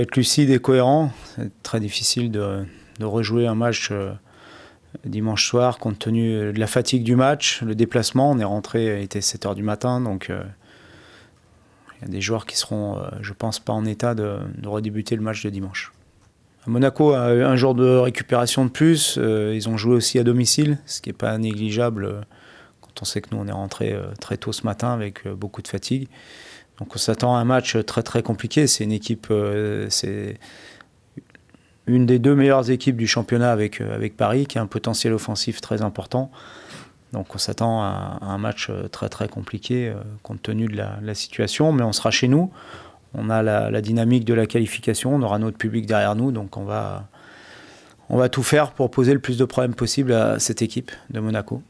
être lucide et cohérent. C'est très difficile de, rejouer un match euh, dimanche soir compte tenu euh, de la fatigue du match, le déplacement. On est rentré, il était 7 h du matin, donc euh, il y a des joueurs qui seront, je pense, pas en état de, redébuter le match de dimanche. Monaco a eu un jour de récupération de plus. ils ont joué aussi à domicile, ce qui n'est pas négligeable quand on sait que nous on est rentré très tôt ce matin avec beaucoup de fatigue. Donc on s'attend à un match très très compliqué. C'est une équipe, euh, c'est une des deux meilleures équipes du championnat avec, euh, avec Paris, qui a un potentiel offensif très important. Donc on s'attend à, un match euh, très très compliqué compte tenu de la, situation, mais on sera chez nous. On a la, dynamique de la qualification, on aura notre public derrière nous, donc on va, on va tout faire pour poser le plus de problèmes possible à cette équipe de Monaco.